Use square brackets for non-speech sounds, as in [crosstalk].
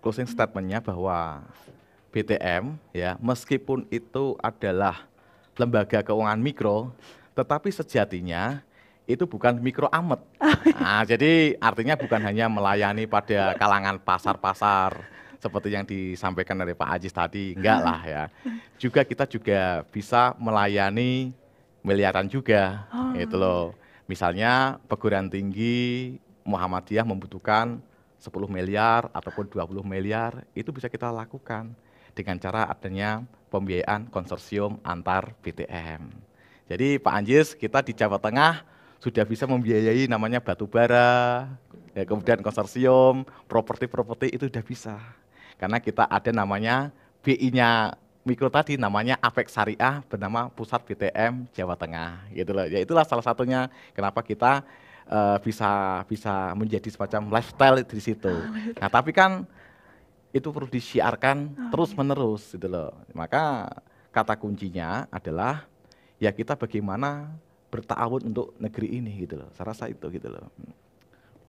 closing statementnya bahwa BTM ya meskipun itu adalah lembaga keuangan mikro, tetapi sejatinya itu bukan mikro amat. [laughs] Nah, jadi artinya bukan hanya melayani pada kalangan pasar-pasar seperti yang disampaikan oleh Pak Ajis tadi, enggak lah ya. Juga kita juga bisa melayani miliaran juga, oh. itu loh. Misalnya perguruan tinggi Muhammadiyah membutuhkan 10 miliar ataupun 20 miliar itu bisa kita lakukan dengan cara adanya pembiayaan konsorsium antar BTM. Jadi Pak Anjis, kita di Jawa Tengah sudah bisa membiayai namanya batu bara, ya, kemudian konsorsium, properti-properti itu sudah bisa. Karena kita ada namanya BI-nya mikro tadi namanya Apex Syariah bernama Pusat BTM Jawa Tengah gitu loh. Ya itulah salah satunya kenapa kita uh, bisa bisa menjadi semacam lifestyle di situ. Ah, nah, tapi kan itu perlu disiarkan oh, terus iya. menerus gitu loh. Maka kata kuncinya adalah ya kita bagaimana bertawud untuk negeri ini gitu loh. Saya rasa itu gitu loh.